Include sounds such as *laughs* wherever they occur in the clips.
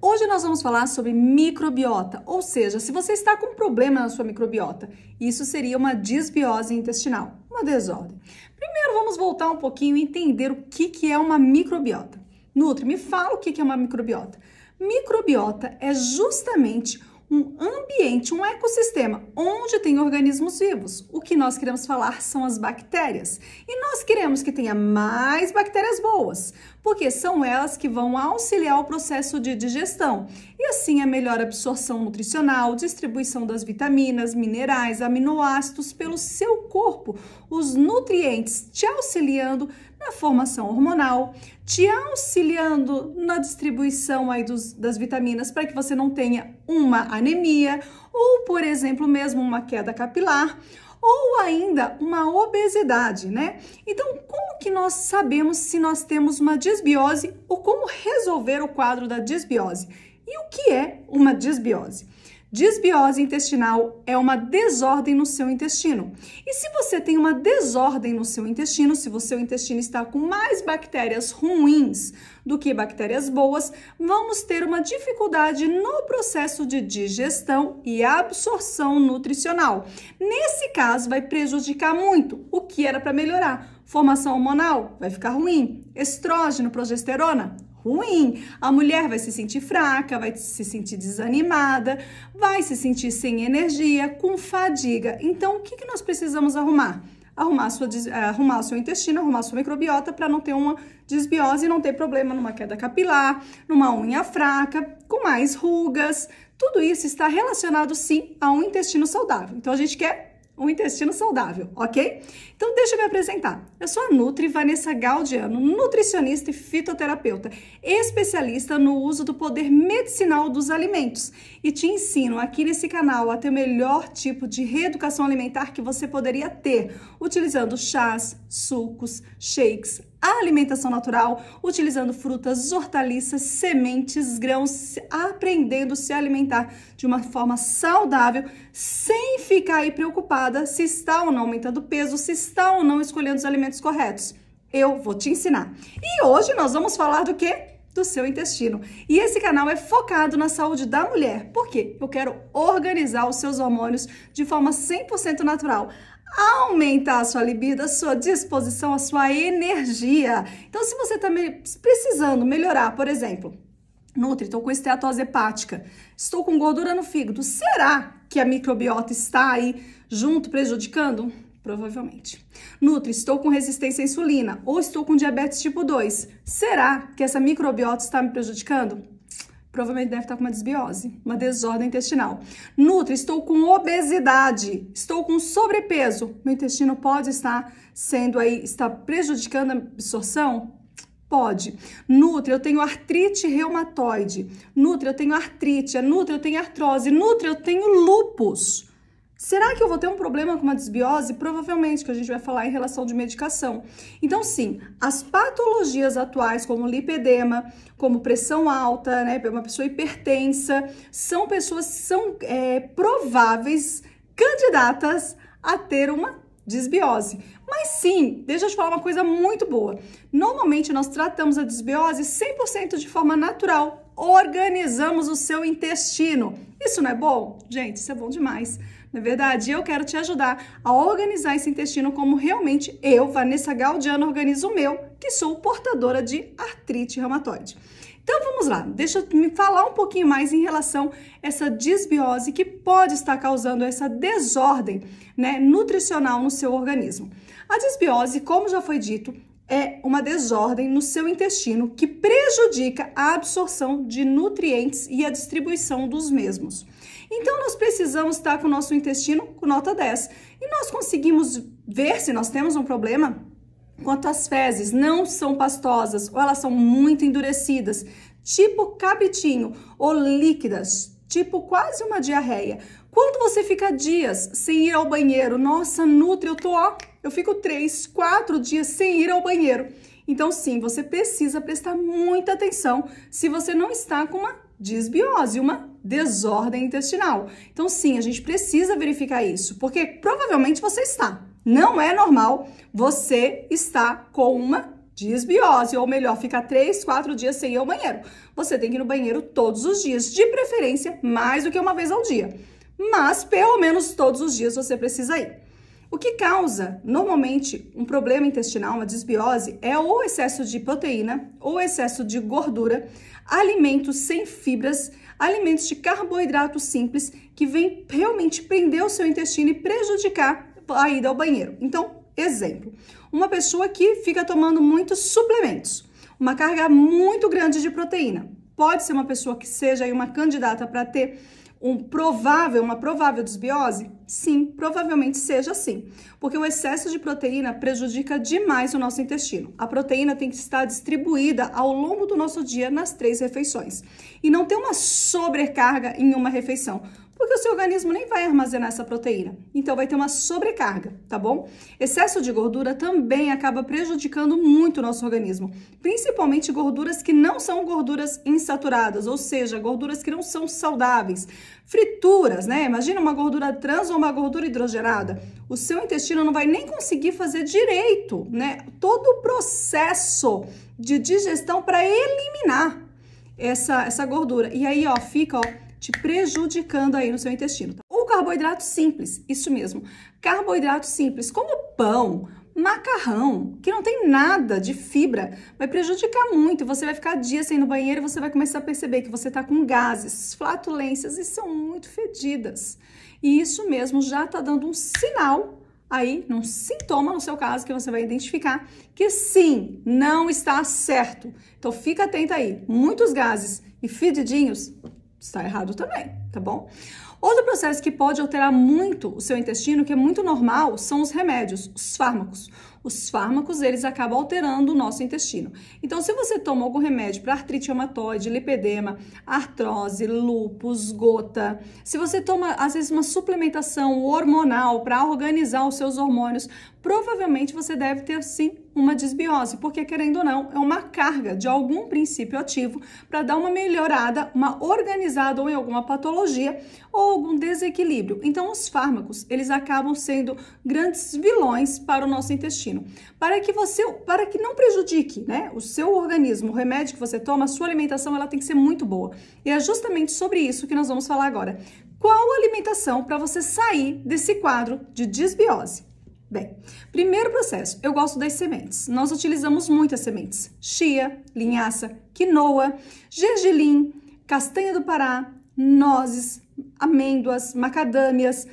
Hoje nós vamos falar sobre microbiota, ou seja, se você está com um problema na sua microbiota, isso seria uma disbiose intestinal, uma desordem. Primeiro vamos voltar um pouquinho e entender o que, que é uma microbiota. Nutri, me fala o que, que é uma microbiota. Microbiota é justamente um ambiente, um ecossistema onde tem organismos vivos. O que nós queremos falar são as bactérias. E nós queremos que tenha mais bactérias boas, porque são elas que vão auxiliar o processo de digestão e assim a melhor absorção nutricional, distribuição das vitaminas, minerais, aminoácidos pelo seu corpo, os nutrientes te auxiliando na formação hormonal, te auxiliando na distribuição aí dos, das vitaminas para que você não tenha uma anemia ou, por exemplo, mesmo uma queda capilar ou ainda uma obesidade, né? Então, como que nós sabemos se nós temos uma desbiose ou como resolver o quadro da desbiose? E o que é uma desbiose? Disbiose intestinal é uma desordem no seu intestino. E se você tem uma desordem no seu intestino, se o seu intestino está com mais bactérias ruins do que bactérias boas, vamos ter uma dificuldade no processo de digestão e absorção nutricional. Nesse caso, vai prejudicar muito o que era para melhorar. Formação hormonal vai ficar ruim, estrógeno, progesterona ruim, a mulher vai se sentir fraca, vai se sentir desanimada, vai se sentir sem energia, com fadiga. Então, o que, que nós precisamos arrumar? Arrumar, sua, eh, arrumar seu intestino, arrumar sua microbiota para não ter uma desbiose e não ter problema numa queda capilar, numa unha fraca, com mais rugas. Tudo isso está relacionado sim a um intestino saudável. Então a gente quer um intestino saudável, ok? Então deixa eu me apresentar. Eu sou a Nutri Vanessa Galdiano, nutricionista e fitoterapeuta, especialista no uso do poder medicinal dos alimentos e te ensino aqui nesse canal a ter o melhor tipo de reeducação alimentar que você poderia ter, utilizando chás, sucos, shakes, a alimentação natural, utilizando frutas, hortaliças, sementes, grãos, aprendendo a se alimentar de uma forma saudável, sem ficar aí preocupada se está ou não aumentando peso, se está ou não escolhendo os alimentos corretos. Eu vou te ensinar. E hoje nós vamos falar do que? do seu intestino. E esse canal é focado na saúde da mulher, porque eu quero organizar os seus hormônios de forma 100% natural, aumentar a sua libido, a sua disposição, a sua energia. Então, se você está me precisando melhorar, por exemplo, Nutri, estou com esteatose hepática, estou com gordura no fígado, será que a microbiota está aí junto prejudicando? Provavelmente. Nutri, estou com resistência à insulina ou estou com diabetes tipo 2. Será que essa microbiota está me prejudicando? provavelmente deve estar com uma desbiose, uma desordem intestinal. Nutra, estou com obesidade, estou com sobrepeso, meu intestino pode estar sendo aí, está prejudicando a absorção? Pode. Nutre, eu tenho artrite reumatoide. Nutre, eu tenho artrite. Nutre, eu tenho artrose. Nutre, eu tenho lupus. Será que eu vou ter um problema com uma desbiose? Provavelmente, que a gente vai falar em relação de medicação. Então, sim, as patologias atuais, como lipedema, como pressão alta, né, é uma pessoa hipertensa, são pessoas que são é, prováveis candidatas a ter uma desbiose. Mas sim, deixa eu te falar uma coisa muito boa. Normalmente nós tratamos a desbiose 100% de forma natural. Organizamos o seu intestino. Isso não é bom? Gente, isso é bom demais. Na é verdade, eu quero te ajudar a organizar esse intestino como realmente eu, Vanessa Galdiano, organizo o meu, que sou portadora de artrite reumatoide. Então vamos lá, deixa eu me falar um pouquinho mais em relação a essa desbiose que pode estar causando essa desordem né, nutricional no seu organismo. A desbiose, como já foi dito, é uma desordem no seu intestino que prejudica a absorção de nutrientes e a distribuição dos mesmos. Então, nós precisamos estar com o nosso intestino com nota 10. E nós conseguimos ver se nós temos um problema quanto às fezes não são pastosas ou elas são muito endurecidas, tipo cabritinho, ou líquidas, tipo quase uma diarreia. Quando você fica dias sem ir ao banheiro, nossa, nutre, eu tô ó, eu fico três, quatro dias sem ir ao banheiro. Então, sim, você precisa prestar muita atenção se você não está com uma disbiose, uma desordem intestinal. Então, sim, a gente precisa verificar isso, porque provavelmente você está. Não é normal você estar com uma disbiose, ou melhor, ficar três, quatro dias sem ir ao banheiro. Você tem que ir no banheiro todos os dias, de preferência mais do que uma vez ao dia. Mas pelo menos todos os dias você precisa ir. O que causa normalmente um problema intestinal, uma disbiose, é ou excesso de proteína ou excesso de gordura, alimentos sem fibras, alimentos de carboidrato simples que vem realmente prender o seu intestino e prejudicar a ida ao banheiro. Então, exemplo, uma pessoa que fica tomando muitos suplementos, uma carga muito grande de proteína. Pode ser uma pessoa que seja uma candidata para ter um provável, uma provável desbiose? Sim, provavelmente seja assim, porque o excesso de proteína prejudica demais o nosso intestino. A proteína tem que estar distribuída ao longo do nosso dia nas três refeições e não ter uma sobrecarga em uma refeição, porque o seu organismo nem vai armazenar essa proteína. Então vai ter uma sobrecarga, tá bom? Excesso de gordura também acaba prejudicando muito o nosso organismo, principalmente gorduras que não são gorduras insaturadas, ou seja, gorduras que não são saudáveis. Frituras, né? Imagina uma gordura trans ou uma gordura hidrogenada. O seu intestino não vai nem conseguir fazer direito, né? Todo o processo de digestão para eliminar essa, essa gordura. E aí, ó, fica, ó, te prejudicando aí no seu intestino. Tá? carboidrato simples, isso mesmo. Carboidrato simples, como pão, macarrão, que não tem nada de fibra, vai prejudicar muito. Você vai ficar dias sem ir no banheiro e você vai começar a perceber que você está com gases, flatulências e são muito fedidas. E isso mesmo já está dando um sinal aí, num sintoma no seu caso, que você vai identificar que sim, não está certo. Então fica atenta aí. Muitos gases e fedidinhos está errado também tá bom? Outro processo que pode alterar muito o seu intestino, que é muito normal, são os remédios, os fármacos. Os fármacos, eles acabam alterando o nosso intestino. Então, se você toma algum remédio para artrite reumatoide, lipedema, artrose, lúpus, gota, se você toma, às vezes, uma suplementação hormonal para organizar os seus hormônios, provavelmente você deve ter, sim, uma desbiose, porque, querendo ou não, é uma carga de algum princípio ativo para dar uma melhorada, uma organizada ou em alguma patologia patologia ou algum desequilíbrio. Então, os fármacos, eles acabam sendo grandes vilões para o nosso intestino. Para que você, para que não prejudique, né, o seu organismo, o remédio que você toma, a sua alimentação, ela tem que ser muito boa. E é justamente sobre isso que nós vamos falar agora. Qual alimentação para você sair desse quadro de disbiose? Bem, primeiro processo, eu gosto das sementes. Nós utilizamos muitas sementes: chia, linhaça, quinoa, gergelim, castanha do Pará, nozes, amêndoas, macadâmias,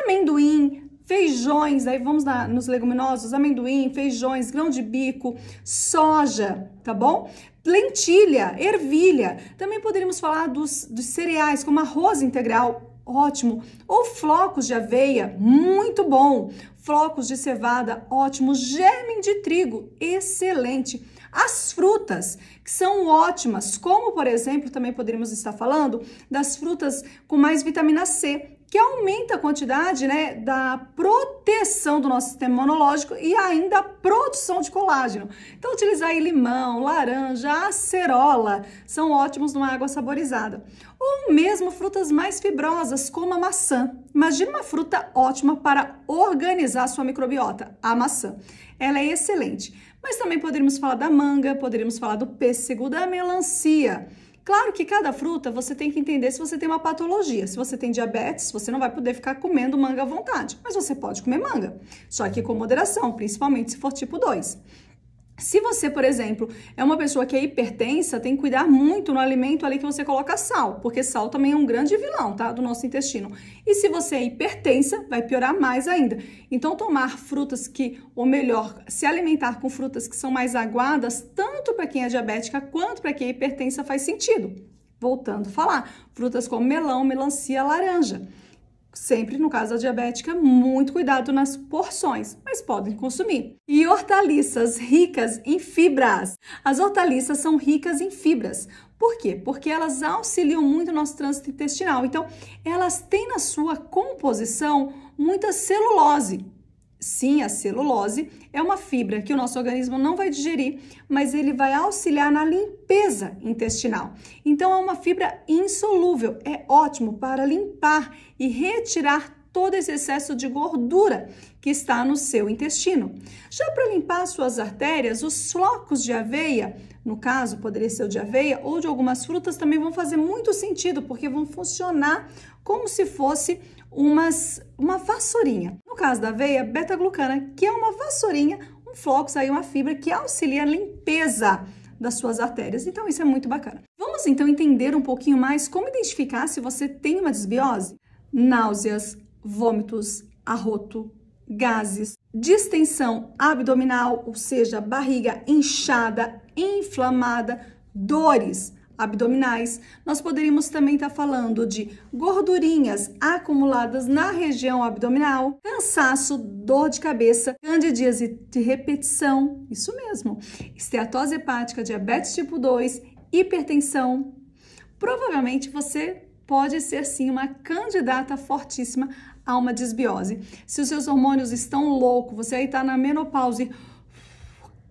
amendoim, feijões, aí vamos na, nos leguminosos, amendoim, feijões, grão de bico, soja, tá bom? Lentilha, ervilha. Também poderíamos falar dos, dos cereais, como arroz integral, ótimo. Ou flocos de aveia, muito bom. Flocos de cevada, ótimo. Germe de trigo, excelente. As frutas, que são ótimas, como por exemplo, também poderíamos estar falando das frutas com mais vitamina C, que aumenta a quantidade né, da proteção do nosso sistema imunológico e ainda a produção de colágeno. Então, utilizar aí limão, laranja, acerola são ótimos numa água saborizada. Ou mesmo frutas mais fibrosas, como a maçã. Imagina uma fruta ótima para organizar a sua microbiota, a maçã. Ela é excelente. Mas também poderíamos falar da manga, poderíamos falar do pêssego, da melancia. Claro que cada fruta você tem que entender se você tem uma patologia. Se você tem diabetes, você não vai poder ficar comendo manga à vontade, mas você pode comer manga, só que com moderação, principalmente se for tipo 2. Se você, por exemplo, é uma pessoa que é hipertensa, tem que cuidar muito no alimento ali que você coloca sal, porque sal também é um grande vilão, tá? Do nosso intestino. E se você é hipertensa, vai piorar mais ainda. Então, tomar frutas que, ou melhor, se alimentar com frutas que são mais aguadas, tanto para quem é diabética quanto para quem é hipertensa, faz sentido. Voltando a falar, frutas como melão, melancia, laranja sempre no caso da diabética, muito cuidado nas porções, mas podem consumir. E hortaliças ricas em fibras. As hortaliças são ricas em fibras. Por quê? Porque elas auxiliam muito o nosso trânsito intestinal. Então, elas têm na sua composição muita celulose, Sim, a celulose é uma fibra que o nosso organismo não vai digerir, mas ele vai auxiliar na limpeza intestinal. Então, é uma fibra insolúvel, é ótimo para limpar e retirar todo esse excesso de gordura que está no seu intestino. Já para limpar suas artérias, os flocos de aveia, no caso poderia ser o de aveia ou de algumas frutas, também vão fazer muito sentido, porque vão funcionar como se fosse umas, uma vassourinha. No caso da aveia, beta-glucana, que é uma vassourinha, um flocos aí uma fibra que auxilia a limpeza das suas artérias. Então, isso é muito bacana. Vamos então entender um pouquinho mais como identificar se você tem uma desbiose? Náuseas, vômitos, arroto, gases, distensão abdominal, ou seja, barriga inchada, inflamada, dores abdominais. Nós poderíamos também estar tá falando de gordurinhas acumuladas na região abdominal, cansaço, dor de cabeça, candidíase de repetição, isso mesmo, esteatose hepática, diabetes tipo 2, hipertensão. Provavelmente você pode ser sim uma candidata fortíssima a uma desbiose. Se os seus hormônios estão loucos, você aí está na menopausa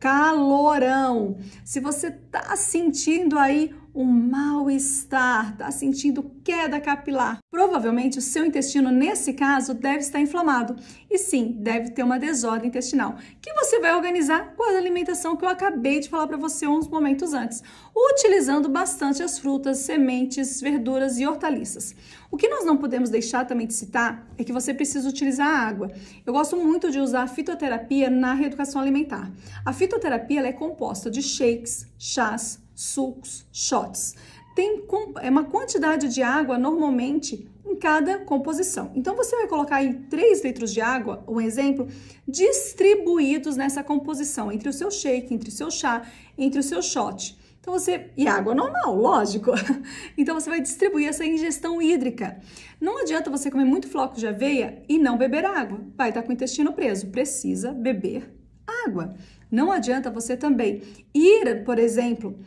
calorão. Se você está sentindo aí um mal-estar, está sentindo queda capilar. Provavelmente o seu intestino, nesse caso, deve estar inflamado. E sim, deve ter uma desordem intestinal, que você vai organizar com a alimentação que eu acabei de falar para você uns momentos antes, utilizando bastante as frutas, sementes, verduras e hortaliças. O que nós não podemos deixar também de citar é que você precisa utilizar água. Eu gosto muito de usar a fitoterapia na reeducação alimentar. A fitoterapia é composta de shakes, chás, sucos, shots. Tem é uma quantidade de água normalmente em cada composição. Então você vai colocar aí 3 litros de água, um exemplo, distribuídos nessa composição, entre o seu shake, entre o seu chá, entre o seu shot. Então você e água normal, lógico. *laughs* Então você vai distribuir essa ingestão hídrica. Não adianta você comer muito floco de aveia e não beber água. Vai estar tá com o intestino preso, precisa beber água. Não adianta você também ir, por exemplo,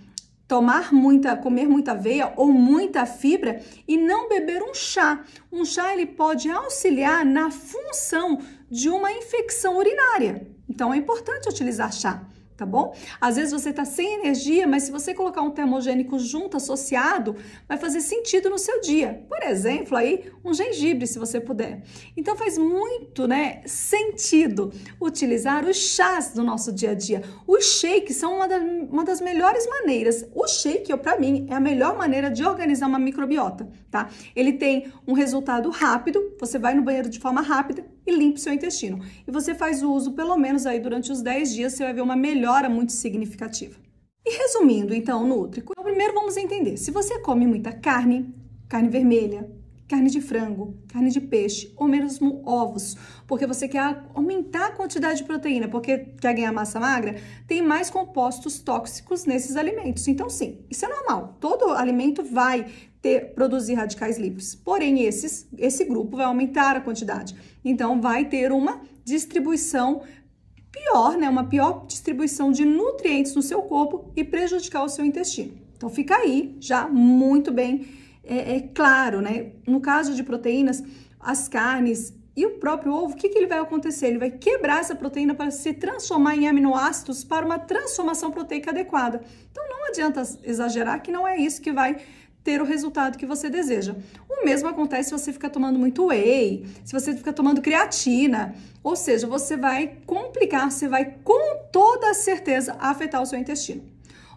tomar muita, comer muita aveia ou muita fibra e não beber um chá. Um chá ele pode auxiliar na função de uma infecção urinária. Então é importante utilizar chá tá bom? Às vezes você tá sem energia, mas se você colocar um termogênico junto, associado, vai fazer sentido no seu dia. Por exemplo, aí um gengibre, se você puder. Então faz muito, né, sentido utilizar os chás do nosso dia a dia. Os shakes são uma, da, uma das melhores maneiras. O shake, para mim, é a melhor maneira de organizar uma microbiota, tá? Ele tem um resultado rápido, você vai no banheiro de forma rápida, e limpe seu intestino. E você faz o uso pelo menos aí durante os 10 dias, você vai ver uma melhora muito significativa. E resumindo, então, nútrico, então, primeiro vamos entender. Se você come muita carne, carne vermelha, carne de frango, carne de peixe ou mesmo ovos, porque você quer aumentar a quantidade de proteína, porque quer ganhar massa magra, tem mais compostos tóxicos nesses alimentos. Então, sim, isso é normal. Todo alimento vai ter, produzir radicais livres. Porém, esses, esse grupo vai aumentar a quantidade. Então, vai ter uma distribuição pior, né? Uma pior distribuição de nutrientes no seu corpo e prejudicar o seu intestino. Então, fica aí já muito bem é, é claro, né? No caso de proteínas, as carnes e o próprio ovo, o que, que ele vai acontecer? Ele vai quebrar essa proteína para se transformar em aminoácidos para uma transformação proteica adequada. Então, não adianta exagerar que não é isso que vai ter o resultado que você deseja. O mesmo acontece se você ficar tomando muito whey, se você ficar tomando creatina, ou seja, você vai complicar, você vai com toda certeza afetar o seu intestino.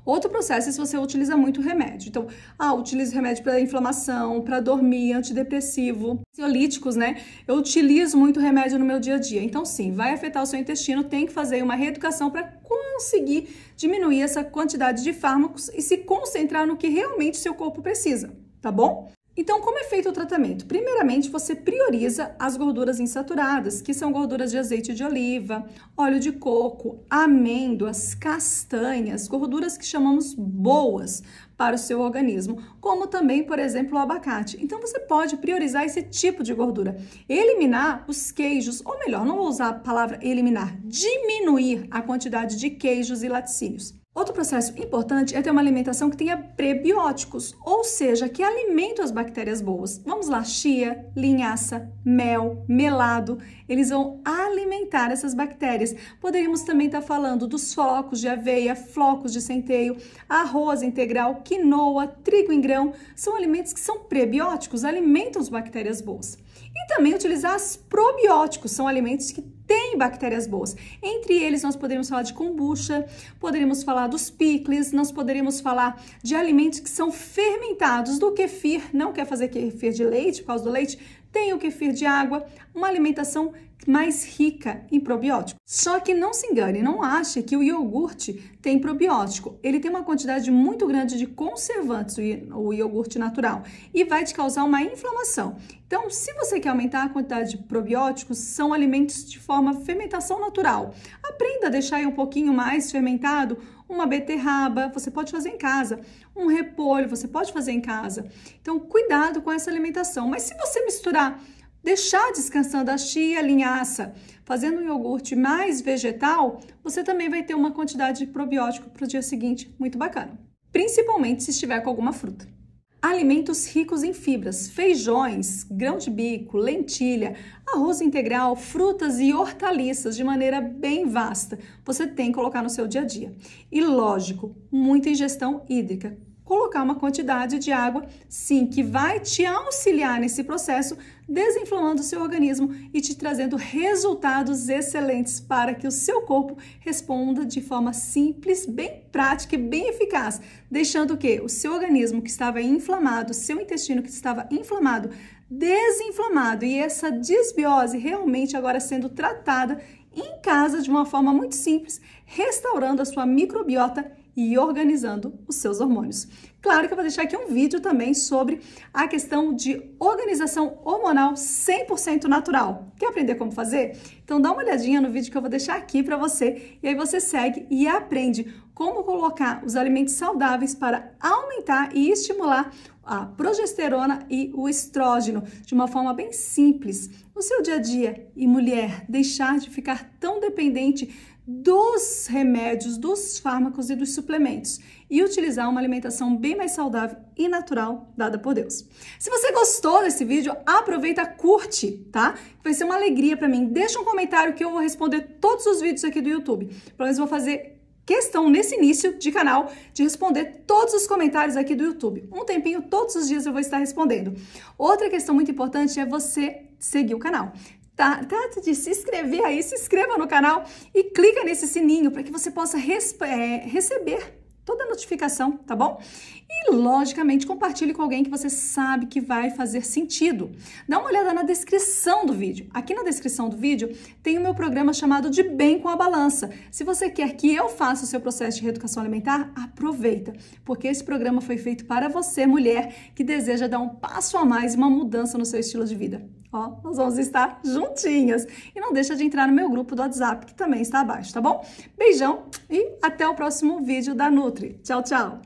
Outro processo é se você utiliza muito remédio. Então, ah, utilizo remédio para inflamação, para dormir, antidepressivo, ansiolíticos, né? Eu utilizo muito remédio no meu dia a dia. Então, sim, vai afetar o seu intestino, tem que fazer uma reeducação para conseguir diminuir essa quantidade de fármacos e se concentrar no que realmente seu corpo precisa, tá bom? Então, como é feito o tratamento? Primeiramente, você prioriza as gorduras insaturadas, que são gorduras de azeite de oliva, óleo de coco, amêndoas, castanhas, gorduras que chamamos boas para o seu organismo, como também, por exemplo, o abacate. Então, você pode priorizar esse tipo de gordura. Eliminar os queijos, ou melhor, não vou usar a palavra eliminar, diminuir a quantidade de queijos e laticínios. Outro processo importante é ter uma alimentação que tenha prebióticos, ou seja, que alimente as bactérias boas. Vamos lá, chia, linhaça, mel, melado, eles vão alimentar essas bactérias. Poderíamos também estar tá falando dos flocos de aveia, flocos de centeio, arroz integral, quinoa, trigo em grão, são alimentos que são prebióticos, alimentam as bactérias boas. E também utilizar probióticos, são alimentos que têm bactérias boas. Entre eles, nós poderíamos falar de kombucha, poderíamos falar dos picles, nós poderíamos falar de alimentos que são fermentados, do kefir, não quer fazer kefir de leite por causa do leite, tem o kefir de água, uma alimentação mais rica em probiótico. Só que não se engane, não ache que o iogurte tem probiótico. Ele tem uma quantidade muito grande de conservantes, o iogurte natural, e vai te causar uma inflamação. Então, se você quer aumentar a quantidade de probióticos, são alimentos de forma fermentação natural. Aprenda a deixar aí um pouquinho mais fermentado uma beterraba, você pode fazer em casa, um repolho, você pode fazer em casa. Então, cuidado com essa alimentação. Mas se você misturar deixar descansando a chia, a linhaça, fazendo um iogurte mais vegetal, você também vai ter uma quantidade de probiótico para o dia seguinte, muito bacana. Principalmente se estiver com alguma fruta. Alimentos ricos em fibras, feijões, grão de bico, lentilha, arroz integral, frutas e hortaliças de maneira bem vasta, você tem que colocar no seu dia a dia. E lógico, muita ingestão hídrica, colocar uma quantidade de água, sim, que vai te auxiliar nesse processo, desinflamando o seu organismo e te trazendo resultados excelentes para que o seu corpo responda de forma simples, bem prática e bem eficaz, deixando que o seu organismo que estava inflamado, seu intestino que estava inflamado, desinflamado e essa desbiose realmente agora sendo tratada em casa de uma forma muito simples, restaurando a sua microbiota e organizando os seus hormônios. Claro que eu vou deixar aqui um vídeo também sobre a questão de organização hormonal 100% natural. Quer aprender como fazer? Então dá uma olhadinha no vídeo que eu vou deixar aqui para você e aí você segue e aprende como colocar os alimentos saudáveis para aumentar e estimular a progesterona e o estrógeno de uma forma bem simples no seu dia a dia e mulher deixar de ficar tão dependente dos remédios, dos fármacos e dos suplementos e utilizar uma alimentação bem mais saudável e natural dada por Deus. Se você gostou desse vídeo, aproveita, curte, tá? Vai ser uma alegria para mim. Deixa um comentário que eu vou responder todos os vídeos aqui do YouTube. Pelo menos vou fazer questão nesse início de canal de responder todos os comentários aqui do YouTube. Um tempinho, todos os dias eu vou estar respondendo. Outra questão muito importante é você seguir o canal. Tá, trata de se inscrever aí, se inscreva no canal e clica nesse sininho para que você possa é, receber toda a notificação, tá bom? E, logicamente, compartilhe com alguém que você sabe que vai fazer sentido. Dá uma olhada na descrição do vídeo. Aqui na descrição do vídeo tem o meu programa chamado De Bem com a Balança. Se você quer que eu faça o seu processo de reeducação alimentar, aproveita, porque esse programa foi feito para você, mulher, que deseja dar um passo a mais e uma mudança no seu estilo de vida. Ó, nós vamos estar juntinhas. E não deixa de entrar no meu grupo do WhatsApp, que também está abaixo, tá bom? Beijão e até o próximo vídeo da Nutri. Tchau, tchau!